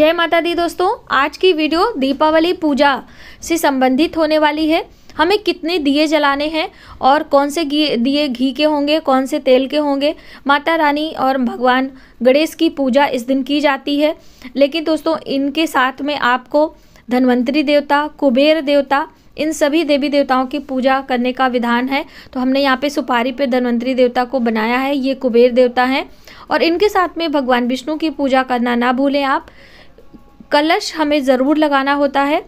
जय माता दी दोस्तों आज की वीडियो दीपावली पूजा से संबंधित होने वाली है हमें कितने दिए जलाने हैं और कौन से दिए घी के होंगे कौन से तेल के होंगे माता रानी और भगवान गणेश की पूजा इस दिन की जाती है लेकिन दोस्तों इनके साथ में आपको धनवंतरी देवता कुबेर देवता इन सभी देवी देवताओं की पूजा करने का विधान है तो हमने यहाँ पे सुपारी पे धनवंतरी देवता को बनाया है ये कुबेर देवता हैं और इनके साथ में भगवान विष्णु की पूजा करना ना भूलें आप कलश हमें ज़रूर लगाना होता है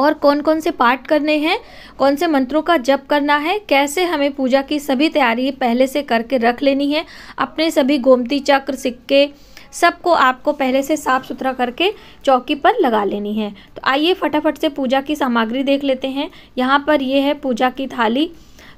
और कौन कौन से पाठ करने हैं कौन से मंत्रों का जप करना है कैसे हमें पूजा की सभी तैयारी पहले से करके रख लेनी है अपने सभी गोमती चक्र सिक्के सबको आपको पहले से साफ़ सुथरा करके चौकी पर लगा लेनी है तो आइए फटाफट से पूजा की सामग्री देख लेते हैं यहाँ पर ये है पूजा की थाली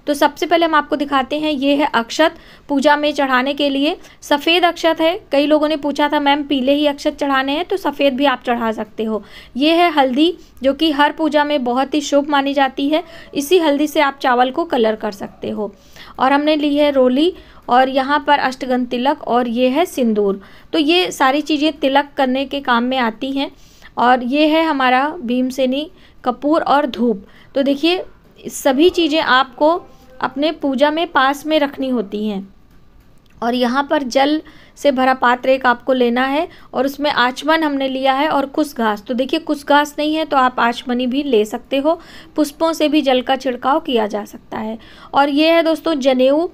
तो सबसे पहले हम आपको दिखाते हैं ये है अक्षत पूजा में चढ़ाने के लिए सफ़ेद अक्षत है कई लोगों ने पूछा था मैम पीले ही अक्षत चढ़ाने हैं तो सफ़ेद भी आप चढ़ा सकते हो ये है हल्दी जो कि हर पूजा में बहुत ही शुभ मानी जाती है इसी हल्दी से आप चावल को कलर कर सकते हो और हमने ली है रोली और यहाँ पर अष्टगन तिलक और ये है सिंदूर तो ये सारी चीज़ें तिलक करने के काम में आती हैं और ये है हमारा भीमसेनी कपूर और धूप तो देखिए सभी चीज़ें आपको अपने पूजा में पास में रखनी होती हैं और यहाँ पर जल से भरा पात्र एक आपको लेना है और उसमें आचमन हमने लिया है और कुछ घास तो देखिए कुछ घास नहीं है तो आप आचमनी भी ले सकते हो पुष्पों से भी जल का छिड़काव किया जा सकता है और ये है दोस्तों जनेऊ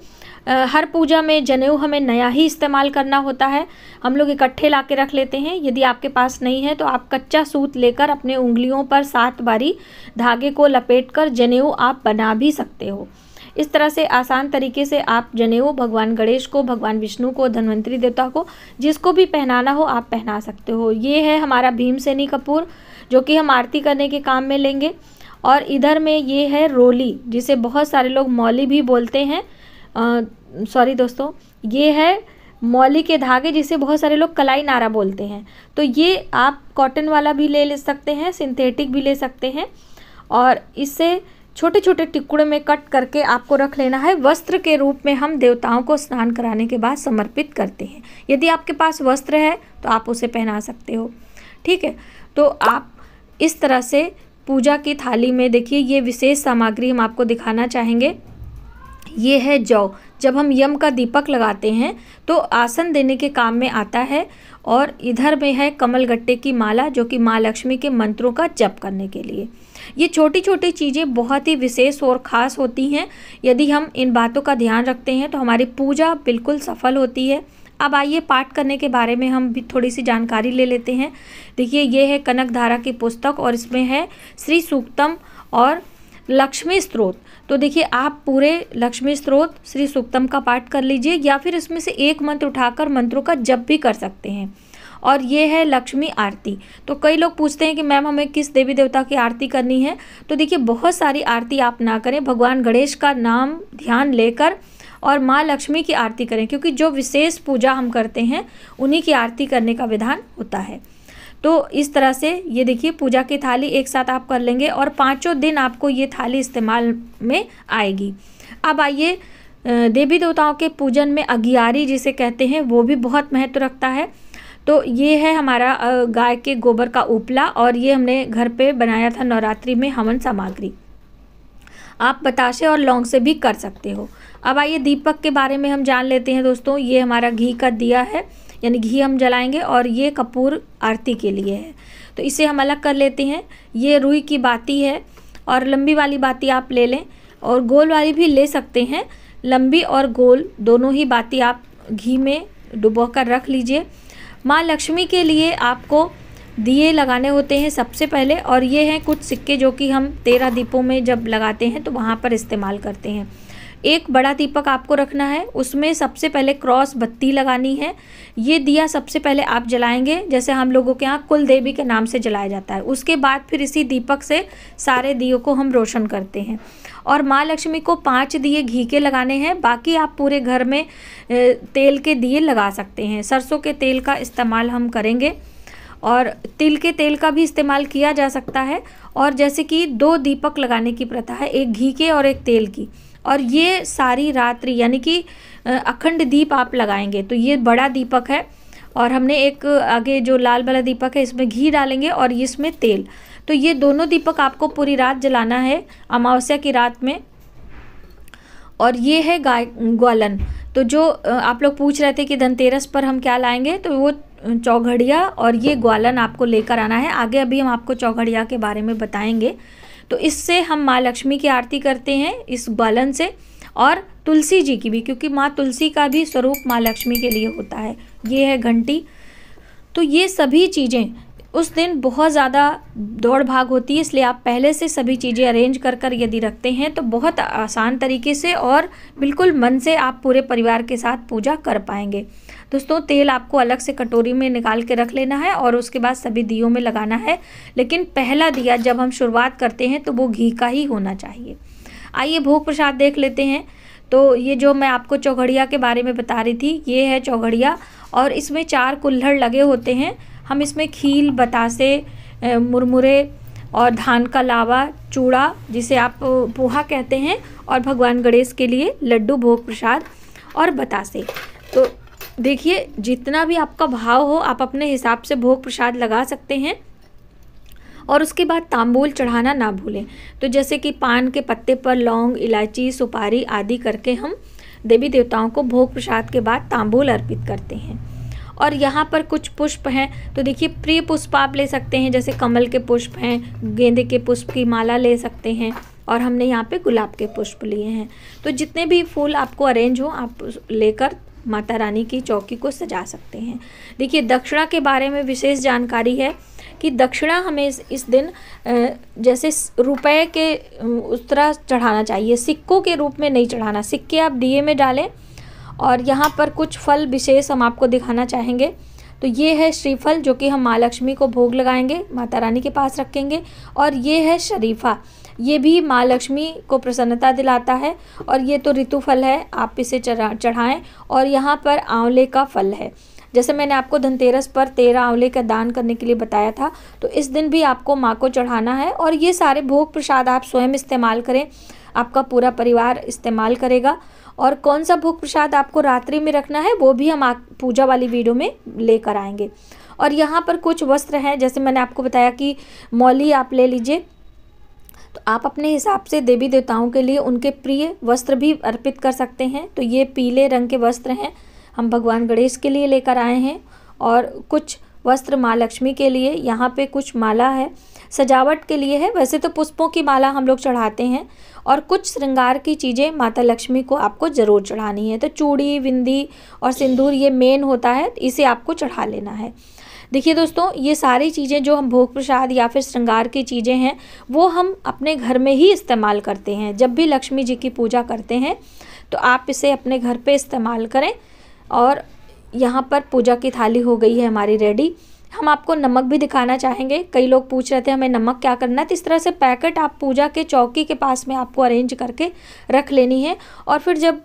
हर पूजा में जनेऊ हमें नया ही इस्तेमाल करना होता है हम लोग इकट्ठे ला के रख लेते हैं यदि आपके पास नहीं है तो आप कच्चा सूत लेकर अपने उंगलियों पर सात बारी धागे को लपेट कर जनेऊ आप बना भी सकते हो इस तरह से आसान तरीके से आप जनेऊ भगवान गणेश को भगवान विष्णु को धन्वंतरी देवता को जिसको भी पहनाना हो आप पहना सकते हो ये है हमारा भीमसेनी कपूर जो कि हम आरती करने के काम में लेंगे और इधर में ये है रोली जिसे बहुत सारे लोग मौली भी बोलते हैं सॉरी दोस्तों ये है मौली के धागे जिसे बहुत सारे लोग कलाई नारा बोलते हैं तो ये आप कॉटन वाला भी ले ले सकते हैं सिंथेटिक भी ले सकते हैं और इससे छोटे छोटे टिकुड़े में कट करके आपको रख लेना है वस्त्र के रूप में हम देवताओं को स्नान कराने के बाद समर्पित करते हैं यदि आपके पास वस्त्र है तो आप उसे पहना सकते हो ठीक है तो आप इस तरह से पूजा की थाली में देखिए ये विशेष सामग्री हम आपको दिखाना चाहेंगे ये है जौ जब हम यम का दीपक लगाते हैं तो आसन देने के काम में आता है और इधर में है कमल गट्टे की माला जो कि माँ लक्ष्मी के मंत्रों का जप करने के लिए ये छोटी छोटी चीज़ें बहुत ही विशेष और ख़ास होती हैं यदि हम इन बातों का ध्यान रखते हैं तो हमारी पूजा बिल्कुल सफल होती है अब आइए पाठ करने के बारे में हम भी थोड़ी सी जानकारी ले लेते हैं देखिए ये है कनक धारा की पुस्तक और इसमें है श्री सूक्तम और लक्ष्मी स्त्रोत तो देखिए आप पूरे लक्ष्मी स्त्रोत श्री सूक्तम का पाठ कर लीजिए या फिर इसमें से एक मंत्र उठाकर मंत्रों का जप भी कर सकते हैं और ये है लक्ष्मी आरती तो कई लोग पूछते हैं कि मैम हमें किस देवी देवता की आरती करनी है तो देखिए बहुत सारी आरती आप ना करें भगवान गणेश का नाम ध्यान लेकर और माँ लक्ष्मी की आरती करें क्योंकि जो विशेष पूजा हम करते हैं उन्हीं की आरती करने का विधान होता है तो इस तरह से ये देखिए पूजा की थाली एक साथ आप कर लेंगे और पाँचों दिन आपको ये थाली इस्तेमाल में आएगी अब आइए देवी देवताओं के पूजन में अगियारी जिसे कहते हैं वो भी बहुत महत्व रखता है तो ये है हमारा गाय के गोबर का उपला और ये हमने घर पे बनाया था नवरात्रि में हवन सामग्री आप बताशे और लौंग से भी कर सकते हो अब आइए दीपक के बारे में हम जान लेते हैं दोस्तों ये हमारा घी का दिया है यानी घी हम जलाएंगे और ये कपूर आरती के लिए है तो इसे हम अलग कर लेते हैं ये रुई की बाती है और लंबी वाली बाती आप ले लें और गोल वाली भी ले सकते हैं लंबी और गोल दोनों ही बाती आप घी में डुबो कर रख लीजिए माँ लक्ष्मी के लिए आपको दिए लगाने होते हैं सबसे पहले और ये हैं कुछ सिक्के जो कि हम तेरह दीपों में जब लगाते हैं तो वहाँ पर इस्तेमाल करते हैं एक बड़ा दीपक आपको रखना है उसमें सबसे पहले क्रॉस बत्ती लगानी है ये दिया सबसे पहले आप जलाएंगे जैसे हम लोगों के यहाँ कुल देवी के नाम से जलाया जाता है उसके बाद फिर इसी दीपक से सारे दियों को हम रोशन करते हैं और माँ लक्ष्मी को पाँच दिए घी के लगाने हैं बाकी आप पूरे घर में तेल के दिए लगा सकते हैं सरसों के तेल का इस्तेमाल हम करेंगे और तिल के तेल का भी इस्तेमाल किया जा सकता है और जैसे कि दो दीपक लगाने की प्रथा है एक घी के और एक तेल की और ये सारी रात्रि यानी कि अखंड दीप आप लगाएंगे तो ये बड़ा दीपक है और हमने एक आगे जो लाल वाला दीपक है इसमें घी डालेंगे और इसमें तेल तो ये दोनों दीपक आपको पूरी रात जलाना है अमावस्या की रात में और ये है गाय ग्वालन तो जो आप लोग पूछ रहे थे कि धनतेरस पर हम क्या लाएंगे तो वो चौघड़िया और ये ग्वालन आपको लेकर आना है आगे अभी हम आपको चौघड़िया के बारे में बताएंगे तो इससे हम माँ लक्ष्मी की आरती करते हैं इस ग्वालन से और तुलसी जी की भी क्योंकि माँ तुलसी का भी स्वरूप माँ लक्ष्मी के लिए होता है ये है घंटी तो ये सभी चीज़ें उस दिन बहुत ज़्यादा दौड़ भाग होती है इसलिए आप पहले से सभी चीज़ें अरेंज कर कर यदि रखते हैं तो बहुत आसान तरीके से और बिल्कुल मन से आप पूरे परिवार के साथ पूजा कर पाएंगे दोस्तों तेल आपको अलग से कटोरी में निकाल के रख लेना है और उसके बाद सभी दियों में लगाना है लेकिन पहला दिया जब हम शुरुआत करते हैं तो वो घी का ही होना चाहिए आइए भोग प्रसाद देख लेते हैं तो ये जो मैं आपको चौघड़िया के बारे में बता रही थी ये है चौघड़िया और इसमें चार कुल्हड़ लगे होते हैं हम इसमें खील बतासे मुरमुरे और धान का लावा चूड़ा जिसे आप पोहा कहते हैं और भगवान गणेश के लिए लड्डू भोग प्रसाद और बतासे तो देखिए जितना भी आपका भाव हो आप अपने हिसाब से भोग प्रसाद लगा सकते हैं और उसके बाद तांबूल चढ़ाना ना भूलें तो जैसे कि पान के पत्ते पर लौंग इलायची सुपारी आदि करके हम देवी देवताओं को भोग प्रसाद के बाद तांबूल अर्पित करते हैं और यहाँ पर कुछ पुष्प हैं तो देखिए प्रिय पुष्प आप ले सकते हैं जैसे कमल के पुष्प हैं गेंदे के पुष्प की माला ले सकते हैं और हमने यहाँ पे गुलाब के पुष्प लिए हैं तो जितने भी फूल आपको अरेंज हो आप लेकर माता रानी की चौकी को सजा सकते हैं देखिए दक्षिणा के बारे में विशेष जानकारी है कि दक्षिणा हमें इस, दिन जैसे रुपए के उस तरह चढ़ाना चाहिए सिक्कों के रूप में नहीं चढ़ाना सिक्के आप दिए में डालें और यहाँ पर कुछ फल विशेष हम आपको दिखाना चाहेंगे तो ये है श्रीफल जो कि हम माँ लक्ष्मी को भोग लगाएंगे माता रानी के पास रखेंगे और ये है शरीफा ये भी माँ लक्ष्मी को प्रसन्नता दिलाता है और ये तो ऋतु फल है आप इसे चढ़ाएँ और यहाँ पर आंवले का फल है जैसे मैंने आपको धनतेरस पर तेरह आंवले का दान करने के लिए बताया था तो इस दिन भी आपको माँ को चढ़ाना है और ये सारे भोग प्रसाद आप स्वयं इस्तेमाल करें आपका पूरा परिवार इस्तेमाल करेगा और कौन सा भोग प्रसाद आपको रात्रि में रखना है वो भी हम पूजा वाली वीडियो में लेकर आएंगे और यहाँ पर कुछ वस्त्र हैं जैसे मैंने आपको बताया कि मौली आप ले लीजिए तो आप अपने हिसाब से देवी देवताओं के लिए उनके प्रिय वस्त्र भी अर्पित कर सकते हैं तो ये पीले रंग के वस्त्र हैं हम भगवान गणेश के लिए लेकर आए हैं और कुछ वस्त्र माँ लक्ष्मी के लिए यहाँ पे कुछ माला है सजावट के लिए है वैसे तो पुष्पों की माला हम लोग चढ़ाते हैं और कुछ श्रृंगार की चीज़ें माता लक्ष्मी को आपको ज़रूर चढ़ानी है तो चूड़ी विंदी और सिंदूर ये मेन होता है इसे आपको चढ़ा लेना है देखिए दोस्तों ये सारी चीज़ें जो हम भोग प्रसाद या फिर श्रृंगार की चीज़ें हैं वो हम अपने घर में ही इस्तेमाल करते हैं जब भी लक्ष्मी जी की पूजा करते हैं तो आप इसे अपने घर पे इस्तेमाल करें और यहाँ पर पूजा की थाली हो गई है हमारी रेडी हम आपको नमक भी दिखाना चाहेंगे कई लोग पूछ रहे थे हमें नमक क्या करना है तो इस तरह से पैकेट आप पूजा के चौकी के पास में आपको अरेंज करके रख लेनी है और फिर जब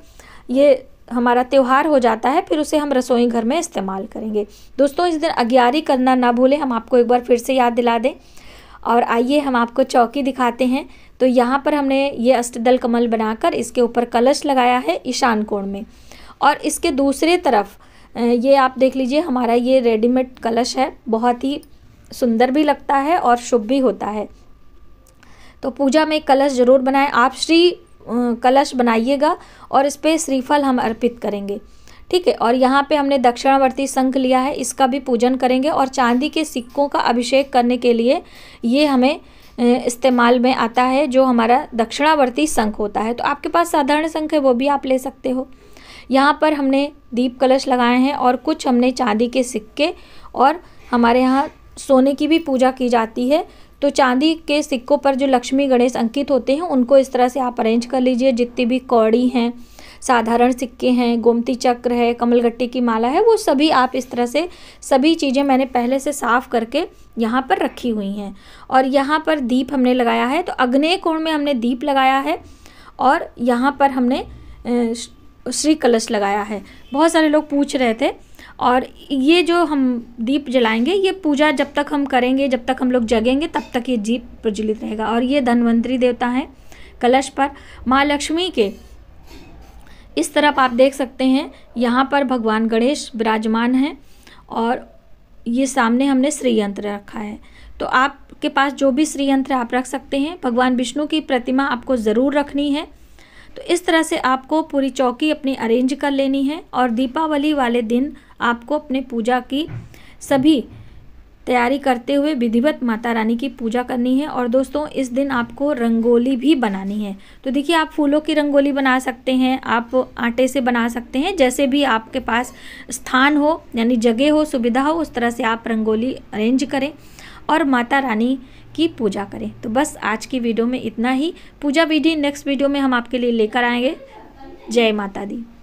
ये हमारा त्यौहार हो जाता है फिर उसे हम रसोई घर में इस्तेमाल करेंगे दोस्तों इस दिन अग्यारी करना ना भूलें हम आपको एक बार फिर से याद दिला दें और आइए हम आपको चौकी दिखाते हैं तो यहाँ पर हमने ये अष्टदल कमल बनाकर इसके ऊपर कलश लगाया है ईशान कोण में और इसके दूसरे तरफ ये आप देख लीजिए हमारा ये रेडीमेड कलश है बहुत ही सुंदर भी लगता है और शुभ भी होता है तो पूजा में कलश ज़रूर बनाएं आप श्री कलश बनाइएगा और इस पर श्रीफल हम अर्पित करेंगे ठीक है और यहाँ पे हमने दक्षिणावर्ती संख लिया है इसका भी पूजन करेंगे और चांदी के सिक्कों का अभिषेक करने के लिए ये हमें इस्तेमाल में आता है जो हमारा दक्षिणावर्ती संख होता है तो आपके पास साधारण संख है वो भी आप ले सकते हो यहाँ पर हमने दीप कलश लगाए हैं और कुछ हमने चांदी के सिक्के और हमारे यहाँ सोने की भी पूजा की जाती है तो चांदी के सिक्कों पर जो लक्ष्मी गणेश अंकित होते हैं उनको इस तरह से आप अरेंज कर लीजिए जितनी भी कौड़ी हैं साधारण सिक्के हैं गोमती चक्र है कमलगट्टी की माला है वो सभी आप इस तरह से सभी चीज़ें मैंने पहले से साफ़ करके यहाँ पर रखी हुई हैं और यहाँ पर दीप हमने लगाया है तो अग्नेय कोण में हमने दीप लगाया है और यहाँ पर हमने श्री कलश लगाया है बहुत सारे लोग पूछ रहे थे और ये जो हम दीप जलाएंगे ये पूजा जब तक हम करेंगे जब तक हम लोग जगेंगे तब तक ये दीप प्रज्वलित रहेगा और ये धनवंतरी देवता है कलश पर माँ लक्ष्मी के इस तरफ आप देख सकते हैं यहाँ पर भगवान गणेश विराजमान हैं और ये सामने हमने श्री यंत्र रखा है तो आपके पास जो भी श्री यंत्र आप रख सकते हैं भगवान विष्णु की प्रतिमा आपको ज़रूर रखनी है तो इस तरह से आपको पूरी चौकी अपनी अरेंज कर लेनी है और दीपावली वाले दिन आपको अपने पूजा की सभी तैयारी करते हुए विधिवत माता रानी की पूजा करनी है और दोस्तों इस दिन आपको रंगोली भी बनानी है तो देखिए आप फूलों की रंगोली बना सकते हैं आप आटे से बना सकते हैं जैसे भी आपके पास स्थान हो यानी जगह हो सुविधा हो उस तरह से आप रंगोली अरेंज करें और माता रानी की पूजा करें तो बस आज की वीडियो में इतना ही पूजा विधि नेक्स्ट वीडियो में हम आपके लिए लेकर आएंगे जय माता दी